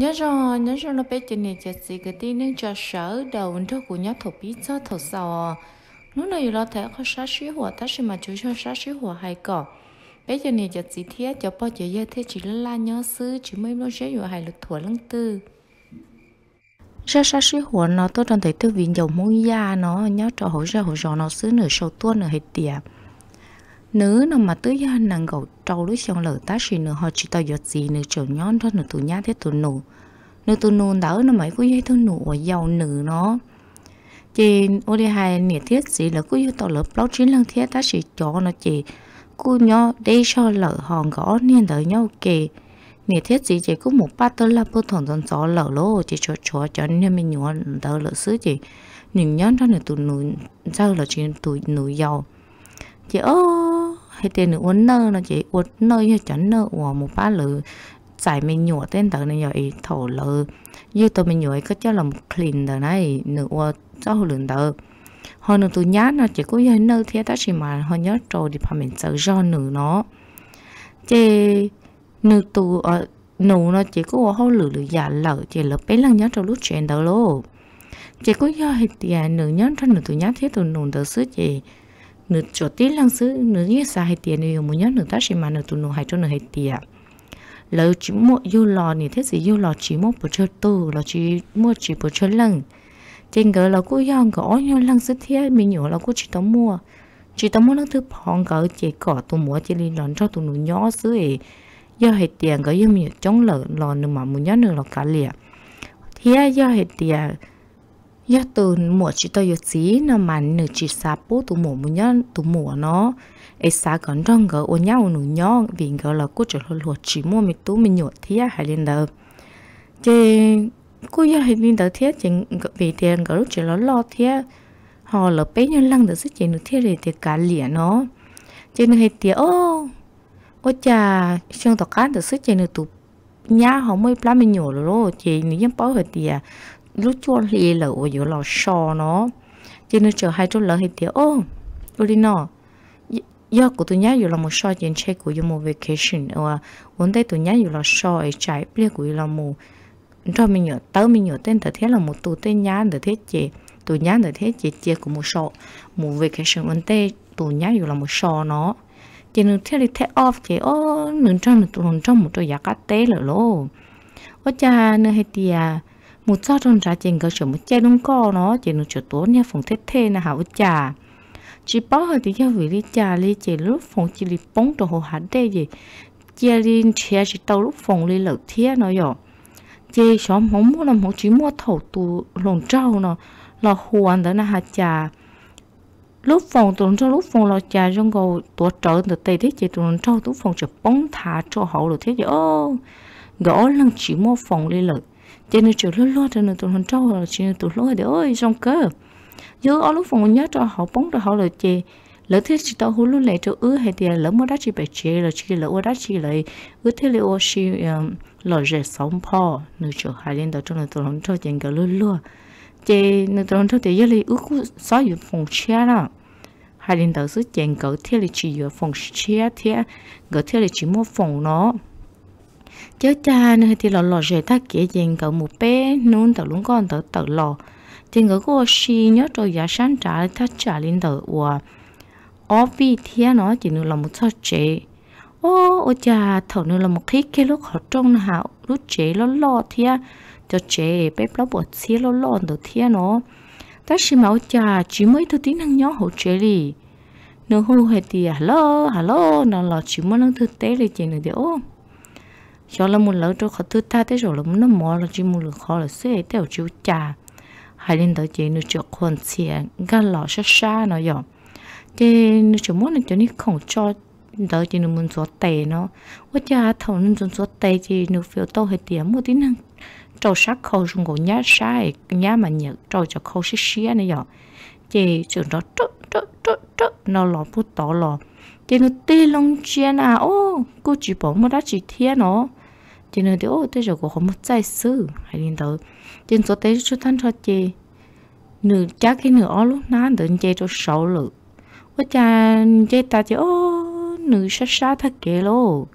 nhớ rõ nhớ rõ là bây giờ này chị gì cái tin nên cho sở đầu vấn thức của nhớ thổ bí cho thổ sò lúc này lo thể có sát sĩ hỏa ta sẽ mà chú cho sát sĩ hỏa hay cỏ bây giờ này chị gì thế cho bao chị giờ thế chỉ là la nhớ sư chỉ mới nói lo hay lực thổ lăng tư ra sát sĩ hỏa nó tôi đang thấy tư vị dầu mũi da nó nhớ cho hỗ trợ hỗ trợ nó xứ nửa sầu tuôn nửa hết tiệp nữ nó mà tới giờ nàng gầu trâu lúc xong lỡ ta xì nữa họ chỉ tao giọt gì nữa trở nhón thôi nữa tụi nhá thế tụi nụ nữa tụi nụ đỡ nó mấy cái dây tụi nụ ở giàu nữ nó chị ô đi hai nhiệt thiết gì là cứ như tao lỡ blog chín lần thiết ta chỉ cho nó chị cứ nhó đây cho lỡ hòn gõ nên đỡ nhau kì nhiệt thiết gì chị cứ một ba tơ là bút thằng dân gió lỡ lô chị cho cho cho nên mình nhớ đỡ lỡ xứ chị nhìn nhón ra nữa tụi nụ sao là chị tụi nụ giàu chị ơi hay tên uốn nơ nó chỉ uốn nơ hay chắn nơ của một ba lử giải mình nhổ tên tờ này rồi thổ lơ như tôi mình nhổ cái cho làm clean tờ này nữa qua cho hồi lượng tờ hồi nữa tôi nhát nó chỉ có hơi nơ thế ta chỉ mà hồi nhớ trồi thì phải mình sợ do nữ nó chê nữ tù ở ờ, nụ nó chỉ có hồi lử lửa giả lở chỉ lỡ bé lần nhớ trồi lúc chuyện tờ lô chỉ có do hơi tiền nữ nhớ thân nữ tôi nhát thế tôi nụ tờ sứ chỉ nửa chỗ tí lăng xứ nửa như xa hay tiền nhiều muốn nhớ nửa ta chỉ mà nửa tụ nửa hay cho nửa hay tiền lỡ chỉ mua yêu lò thì thế gì yêu lò chỉ mua bữa chơi tu lò chỉ mua chỉ bữa chơi lần, trên gỡ là cô yong có ôi lăng xứ thế mình nhớ là cũng chỉ tao mua chỉ tao mua lăng thứ phong gỡ chỉ cỏ tụ mua chỉ liên lòn cho tụ nửa nhỏ xứ ấy do hay tiền gỡ yêu mình chống lỡ lò nửa mà muốn nhớ nửa lò cả liệt thế do hay tiền nhớ từ mùa chỉ tôi yết gì nó mà nửa chỉ sa bố tụ mùa mùa nhớ tụ mùa nó ấy sa còn rong gỡ ô nhau nụ nhó vì gỡ là cô trở lo lo chỉ mua mình tú mình nhột thế hay lên đầu chị cô giờ hay lên đầu thế chị vì tiền gỡ lúc chỉ lo lo thế họ là bấy nhiêu lăng được sức chị nửa thế để thì cả lìa nó chị nửa hay tiền ô ô cha trong tàu cá được sức chị nửa tụ nhá họ mới plá mình nhổ rồi chị nếu như bảo hết tiền lúc chua lì là ở dưới lò sò nó cho nên chờ hai chỗ lỡ thì tiệt ô ô đi nọ, do của tôi nhá, dù là một soi trên xe của dù một vacation ở ờ, vốn đây tôi nhớ dù là soi trái bia của dù là một cho mình nhớ tớ mình nhớ tên thật thế là một tụ tên nhá được thế chị tụ nhá được thế chị chia của một sọ một vacation vốn đây tụ nhá dù là một sọ nó chị nên thế thì thế off chị ô nương trong nương trong một trò giá cá tế là lô ô cha nương hết tiệt một sao trong trái chừng cái chỗ một chai đúng co nó chỉ nó chỗ tốt nha phòng thiết thế là hảo trà chỉ bao hơi thì giao vị đi trà đi chỉ lúc phòng chỉ đi bóng đồ hồ hạt đây gì chia đi chia chỉ tàu lúc phòng đi lẩu thía nó rồi chỉ xóm không muốn làm không chỉ mua thầu tu lồng trâu nó là hoàn đó là hạt trà lúc phòng tuần nó lúc phòng là trà trong cầu tụi trợ từ tây thế chỉ tuần nó trâu tụi phòng chụp bóng thả cho hậu được thế gì ô gõ lần chỉ mua phòng đi lẩu cho nên chỗ lúa lúa cho nên tụi hòn trâu là chuyện tụi lúa để ơi xong cơ nhớ ở lúc phòng nhớ cho họ bóng cho họ là chè lỡ thế chỉ tao hú lúc này cho ứ hay thì lỡ mua đá chỉ bể chè là chỉ lỡ mua đá chỉ lại ứ thế liệu chỉ um, lỡ rẻ sống po nửa chỗ hai lên đó cho nên tụi hòn trâu chèn cả lúa lúa chè nửa tụi hòn trâu thì giờ lấy ứ cũng sáu dụng phòng chia đó hai lên đó sức chèn cỡ thế là chỉ dụng phòng chia thế cỡ thế là chỉ mua phòng nó chớ cha nữa thì lò lò rể ta kia dành cậu một bé nôn tàu lúng con tàu tàu lò trên ngỡ cô xì nhớ rồi giả sáng trả ta trả lên tàu ủa ó vì thế nó chỉ nữa là một sao trẻ, ô ô cha thầu nữa là một khí cái lúc họ trông hảo lúc trẻ nó lo thế cho trẻ, bé nó bỏ xí nó lo tàu thế nó ta xin mà ô cha chỉ mới thứ tiếng năng nhó hậu chế đi nếu hulu hết thì hello hello nó là chỉ muốn năng thực tế là chỉ nữa đi ô cho là một lỡ cho khó thứ ta thế rồi là muốn nó mò là chỉ muốn lỡ khó là sẽ theo chiếu trà hay lên tới chỉ nó cho con xe gan lọ sát xa nó rồi chỉ nó chỉ muốn là cho nó không cho đó chỉ nó muốn số tệ nó quá cha thầu nó muốn số tệ thì nó phải tao hết tiền một tí năng trâu sát khâu dùng gỗ nhá sai nhá mà nhớ trâu cho khâu xí xía nó rồi chỉ chỗ nó trớ trớ trớ trớ nó lọ phút tỏ lọ chỉ nó tê lông chia à ô cô chỉ bỏ một đá chỉ thiên nó chỉ nói điều tới giờ của họ mất giải sư hay đến tới trên số tới chút thân cho chị nửa chắc cái nửa ó lúc nãy đến chơi cho sáu lự quá cha chơi ta chơi ô nửa sát sát thật kệ lô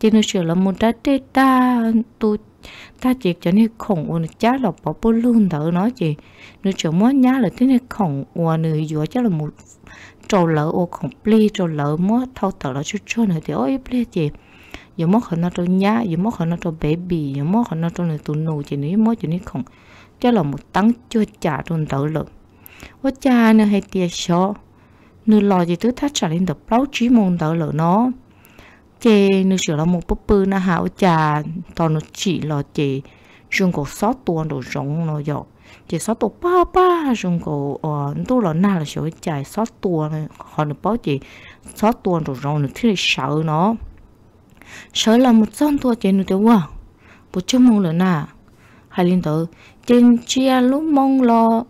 trên nửa sửa là một trái tê ta tu ta chỉ cho nên khổng uốn chắc là bỏ bút luôn thở nói chị nửa chỗ muốn nhá là thế nên khổng uốn nửa giữa chắc là một trâu lỡ ô khổng plei trâu lỡ mua thâu thở là chút chút nữa thì ôi plei chị yo mo khona to nya yo mo khona to baby yo mo khona to ne tu nu chỉ ni mo chỉ ni không cho là một tăng chưa trả tuần tự lực ô cha nữa hai tia số nữa lo gì tứ thắt trả lên được báo chí mong tự lực nó chê nữa sửa là một búp bư na hảo cha to nó chỉ lo chê dùng cổ sót tuần đồ rộng nó dọc chỉ sót tuần pa pa, dùng cổ ờ tu là na là sửa chạy sót tuần họ được báo chỉ sót tuần đồ rộng nữa thì sợ nó sợ là một son thua trên nụ tiểu quá bố chung mong lửa nà hai linh tử trên chia lúc mong lo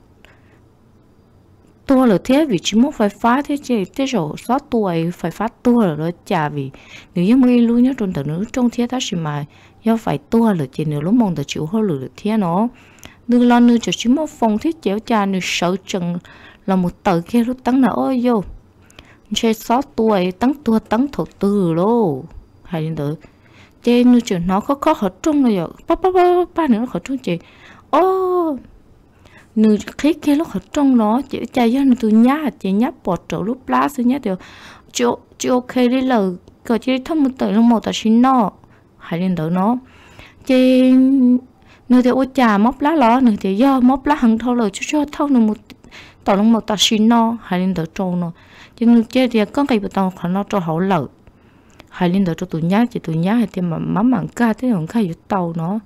tua là thế vì chỉ muốn phải phá thế chứ thế rồi xóa tuổi phải phát tua là đó chả vì nếu như mới luôn nhớ trong tử nữ trong thế ta chỉ mà do phải tua là chỉ nếu lúc mong ta chịu hơi lửa thế nó đừng lo nữa cho chỉ muốn phòng thế chéo cha nếu sợ chừng là một tờ kia lúc tăng nợ ôi vô chơi xóa tuổi tăng tua tăng thổ tư luôn hay đến tới chế nó chuyện nó có khó khó trung rồi giờ ba ba ba ba nữa khó trung chị ô nữ khí kia lúc khó trung nó chị chạy ra từ nhà chị nhá bỏ trổ lúc lá xí nhá được chị chị ok đi là, cờ chị thăm một tới lúc một ta xin nó hay đến tới nó chị nữ thì ô chà móc lá lỏ, nữ thì do móc lá hằng thâu lời cho cho thâu nữ một tỏ lúc một ta xin nó hay đến tới trâu nó chị nữ chơi thì con cái bữa tao khó nó cho hậu lợi hai linh đó cho tụi nhá chỉ tụi nhá hay thì mà má mảng ca thế còn khai yết tàu nó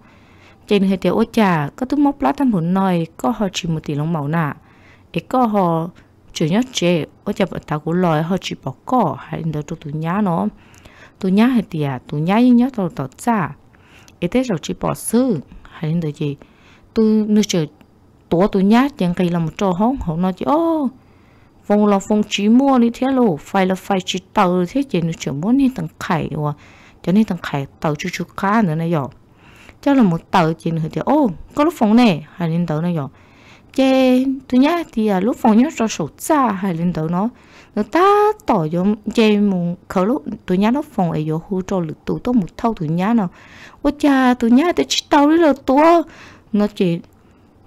chỉ hay thì ô trà có tụi móc lá tham hồn nói có họ chỉ một tỷ lòng màu nạ ấy có họ chủ nhất chế ô chả bọn tao cũng lòi họ chỉ bỏ cỏ hay linh đó cho tụi nhá nó tụi nhá hay thì à tụi nhá như nhát tàu tàu xa ấy thế rồi chỉ bỏ sư hay linh đó gì tụi nước trời tố tụi nhá chẳng cây là một trò hóng họ nói chứ ô oh, phong là phong chỉ mua đi thế lô phải là phải chỉ tàu thế chỉ nó chỉ muốn đi tầng khải và cho nên tầng khải tàu chú chú cá nữa này rồi cho là một tàu chỉ nó thì ô có lúc phong này hai lên tàu này rồi chê tôi nhá thì à, lúc phong nhớ cho sổ ra hai lên tàu nó người ta tỏ cho chê mùng khờ lúc tôi nhá lúc phong ấy vô hú cho lực tụ tốt một thâu tôi nhá nào ôi cha tôi nhá tôi chỉ tàu đi là tua nó chỉ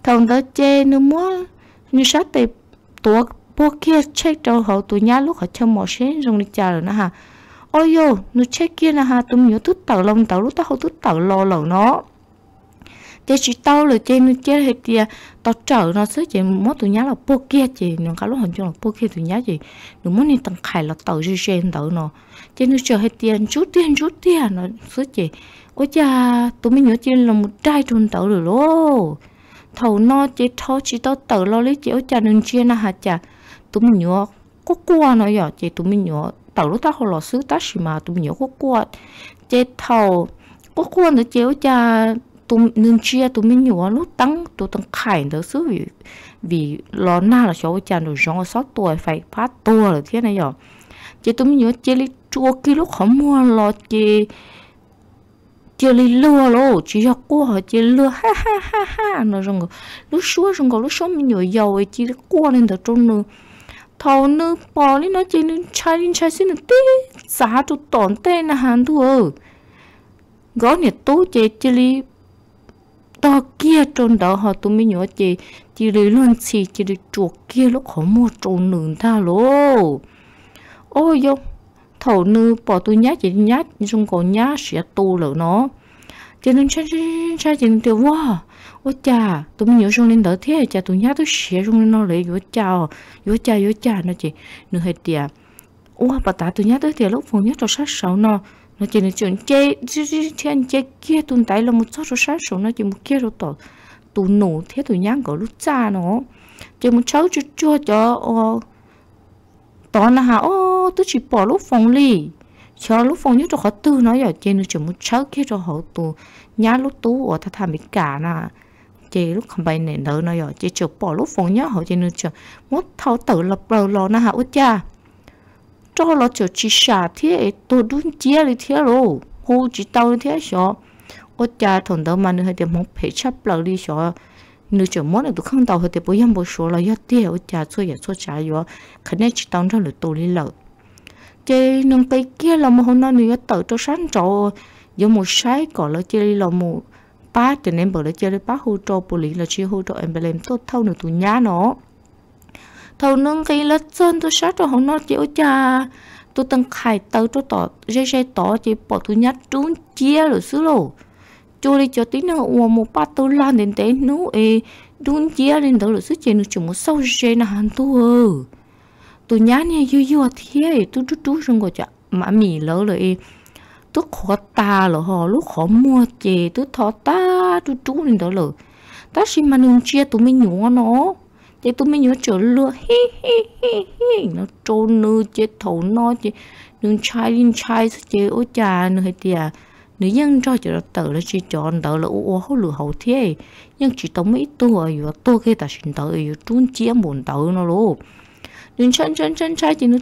thằng đó chê nó mua như sát tệp tua bố kia check đâu hậu tụi nhá lúc họ chơi mỏ xế dùng đi chờ rồi nữa hả ôi yo nó check kia là hả tụi nhớ tút tàu lông tàu lúc tao hậu tút tàu lo lẩu nó chơi chỉ tao là chơi nó chơi hết kia tao trở nó sứ chị mất tụi nhá là bố kia chị nó cả lúc hòn chung là bố kia tụi nhá chị nó muốn đi tăng khải là tàu dư chơi tàu nó chơi nó chờ hết tiền chút tiền chút tiền nó sứ chị ôi cha tụi mình nhớ chơi là một trai trôn tàu rồi lô thầu nó chơi thó chỉ tao tàu lo lấy chơi ôi cha đừng chơi na hả cha tụi mình nhớ có qua nó giờ chị tụi mình nhớ tàu lúc ta họ lọ sứ ta xì mà tụi mình nhớ có qua chị thầu có qua nó chéo cha tụi nên chia tụm mình nhớ lúc tăng tụm tăng khải đó sứ vì vì lọ na là cháu cha đồ giống sáu tuổi phải phát tua rồi thế này giờ chị tụm mình nhớ chị đi chua kia lúc họ mua lọ chị chị đi lừa lô chị cho cô họ chị lừa ha ha ha ha nó rằng lúc xưa rằng lúc xưa mình nhớ giàu ấy chị cô lên đó trông nữa thầu nó bỏ đi nó chỉ nó chai đi chai xin nó tí giá tụ tổn tê là hàn thua gõ nhiệt tố chế chỉ li to kia trôn đó họ tụi mình nhớ chế chỉ li luôn xì chỉ li chuột kia lúc họ mua trộn nướng tha lô ôi yo thầu nư bỏ tôi nhát chỉ nhát trong còn nhát sẽ tu lỡ nó thì nó chán chán chán chán thì wow ô cha tụi mình nhớ xuống lên đỡ thế à. cha tụi nhá tôi xé xuống lên nó lấy vô cha vô cha vô cha nó chỉ, nửa hết tiệt ô bà ta tụi nhá tới thì lúc phụ nhất cho sát sáu nó nó chỉ nói chuyện chơi chuyện chơi kia tụi tay là một số cho sát sáu nó chỉ một kia rồi tổ tụi nổ thế tụi nhá có lúc cha nó chỉ một cháu chưa chưa cho tao nào hả ô tôi chỉ bỏ lúc phòng lì cho lúc phong nhất cho khó tư nói giờ trên chỉ muốn chớ kia cho hậu tù nhá lúc tú ở ta tham bị cả là chỉ lúc không bay nền đỡ nói giờ chỉ chụp bỏ lúc phong nhá hậu trên chỉ muốn thâu tử lập bờ lò na hậu cha cho lo cho chỉ xả thế tôi đun chia đi thế rồi hô chỉ tao thế sợ ốt cha thằng đó mà nữa thì muốn phải chấp lời đi sao nếu chỉ muốn là tôi không tao thì bố em bố số là nhất tiền ốt cha chơi giờ chơi trả giờ khả năng chỉ tao ra là tôi đi lợi chế nông tây kia là một hôm nay nữa tự cho sáng trọ giống một sái cỏ là chơi là một ba thì nên bảo là chơi là ba hỗ trợ bù lý là chơi hỗ trợ em bảo làm tốt thâu nữa tụi nhá nó thâu nâng cây là chân tôi sát cho hôm nay chế cha tôi từng khai tàu cho tỏ dây dây tỏ chế bỏ tụi nhá trốn chia rồi xứ lộ cho đi cho tí nữa ủa một ba tôi làm đến thế nó ê trốn chia lên đó rồi xứ chế nó chỉ một sâu dây là hàng tôi tôi nhá nè yêu yêu thế tôi chút chút xong rồi chả mà mì lỡ rồi tôi khó ta lỡ họ lúc khó mua chè tôi thọ ta tôi chú lên đó lỡ ta xin mà nung chia tôi mới nhúa nó thì tôi mới nhớ trở lừa hi hi hi hi nó trôn nư chê thấu nó chế nương chai linh chai chế ô trà nư hay tiệt nếu dân cho à. chỉ à, là tự là chỉ chọn tự là ô hậu lừa hậu thế nhưng chỉ tổng mấy tôi ở tôi khi ta xin tự ở trốn chia buồn tự nó luôn 눈 천천천 chỉ nó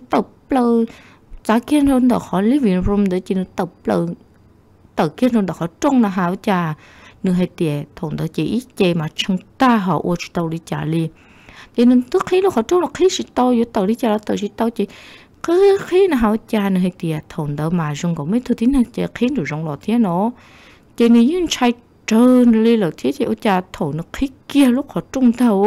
자켓 혼다 걸리빈 롬데 지는 떡블 떡켓 혼다 걸 쫑나 하우자 nương hai tiề thùng đó chỉ ít chè mà chúng ta họ ô chỉ tàu đi trả li cho nên tức khi nó họ trốn là khi chỉ tàu giữa tàu đi trả là tàu chỉ tàu chỉ cứ khi nào họ trả nương hai tiề thùng đó mà dùng có mấy thứ tiếng hàng chỉ khi được rong lọt thế nó cho nên những trai trơn li lọt thế thì ô trả thùng nó khi kia lúc họ trung tàu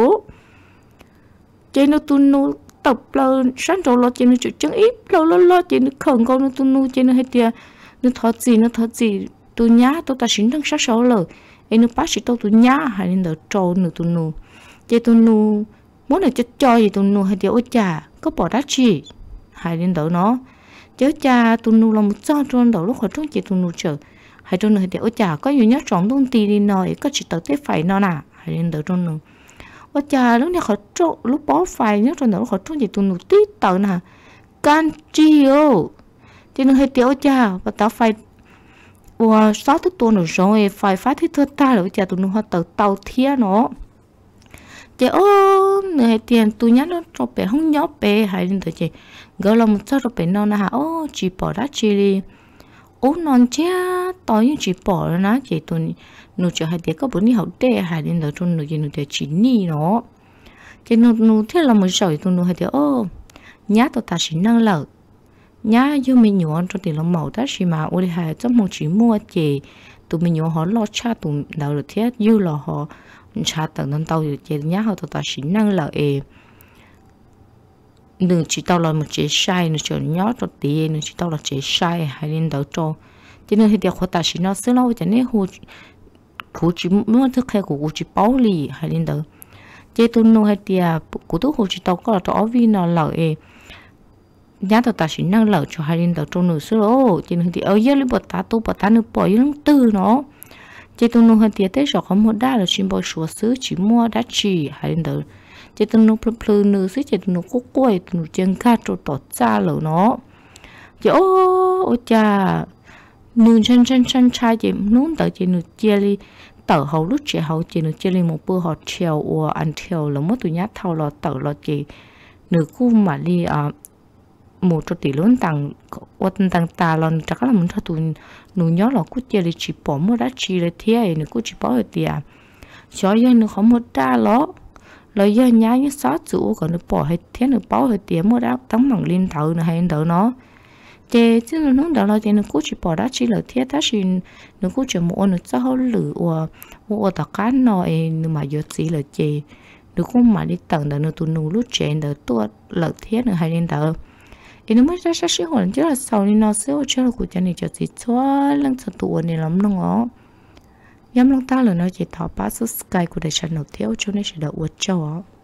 cho nên tôi nói tập là sáng trâu lo trên chữ chân ít lâu lâu lo trên khẩn con nó tôi nuôi trên hết tiền nó thoát gì nó thoát gì tôi nhá tôi ta xin thằng sát sáu lờ ấy nó bác sĩ tôi tôi nhá hay nên đỡ trâu nữa tôi nuôi chơi tôi nuôi muốn là cho cho gì tôi nuôi hay tiền ôi chà có bỏ đá chi hay nên đỡ nó chớ cha tôi nuôi là một cho cho đỡ lúc hồi trốn chị tôi nuôi chờ hay trong hay thì ôi chà có nhiều nhát trống tôi tì đi nói có chỉ tới tết phải nó nà hay nên đỡ trong nơi ô chà lúc này khó trộn lúc bó phai nhớ rồi nữa khó trộn gì tụi nụ tít tờ nè can chiêu thì nó hơi tiêu chà và tao phải và sát tới tuần rồi phải phát thiết thơ ta rồi chà tụi nụ hoa tờ tàu thia nó chị ô hay tiền tôi nhắc nó cho bé không nhóc bé hãy lên tới chị gỡ lòng cho rồi bé non là ô chỉ bỏ ra chỉ đi ô non chia to như chỉ bỏ rồi nó chỉ tuần nụ chỉ hai tiếng có bốn đi học tệ hai đến đó tuần nụ chỉ nụ chỉ chín ni nó chỉ nụ nụ thế là mới sỏi tuần nụ hai tiếng ô nhá tao ta chỉ năng lợ nhá như mình nhổ cho tiền lòng màu ta chỉ mà ô đi hai trong một chỉ mua chỉ tụi mình nhổ họ lo cha tụi đầu được thiết như là họ cha tận năm tao được chỉ nhá họ tao ta chỉ năng lợ ấy đừng chỉ tao là một chế sai nữa chỉ nhớ cho tí nữa chỉ tao là chế sai hay nên đỡ cho cho nên thì điều khó ta chỉ nó xưa lâu cho nên hồ hồ chỉ muốn thức hay của hồ chỉ bảo lì hay nên đỡ chế tôi nói hay tiề của tôi hồ chỉ tao có là cho vì nó lợi e nhớ tao ta chỉ năng lợi cho hai nên đỡ cho nửa xưa lâu cho nên thì ở dưới lúc ta tôi bắt ta nửa bỏ dưới lúc tư nó chế tôi nói hay tiề thế rồi không một đa là chỉ bỏ sửa xứ chỉ mua đắt chỉ hay nên đỡ chế tân nụ plum plum nữ sĩ chế tân nụ cúc quay tân nụ chân ca trô tỏ cha lỡ nó chế ô ô cha nữ chân chân chân trai chế nún tờ chế nữ chia li tờ hầu lúc chế hầu chế nữ chia li một bữa họ chiều ua ăn chiều lỡ mất tụi nhát thao lò tờ lò chế nữ cu mà li à một cho tỷ lớn tăng quan tăng ta lon chắc là muốn cho tụi nụ nhớ là cứ chia li chỉ bỏ một đá chỉ là thế này nữ cứ chỉ bỏ ở tiền cho nên nó không một đa lọ lời giờ nhá như xót chủ còn được bỏ hết thiên được bỏ hết tiếng một đáp tấm bằng linh thầu nữa hay đỡ nó thế chứ là nó đó là thế nó cũng chỉ bỏ đã chỉ là thiết ta chỉ nó cũng chỉ một nó cho lử ủa ủa tất cả nó nhưng mà giờ chỉ là chê nó cũng mà đi tận đó nó tụi nó lúc chén đỡ tua lợi thiết nữa hay nên đó thì nó mới ra sát sĩ hồn chứ là sau này nó sẽ ở chỗ là của cha này cho chỉ cho lăng cho tụi này lắm nó ngó Yam long ta là nói chỉ thọ bá sức sky của đời chân nổ thiếu cho nên sẽ đậu uất châu á.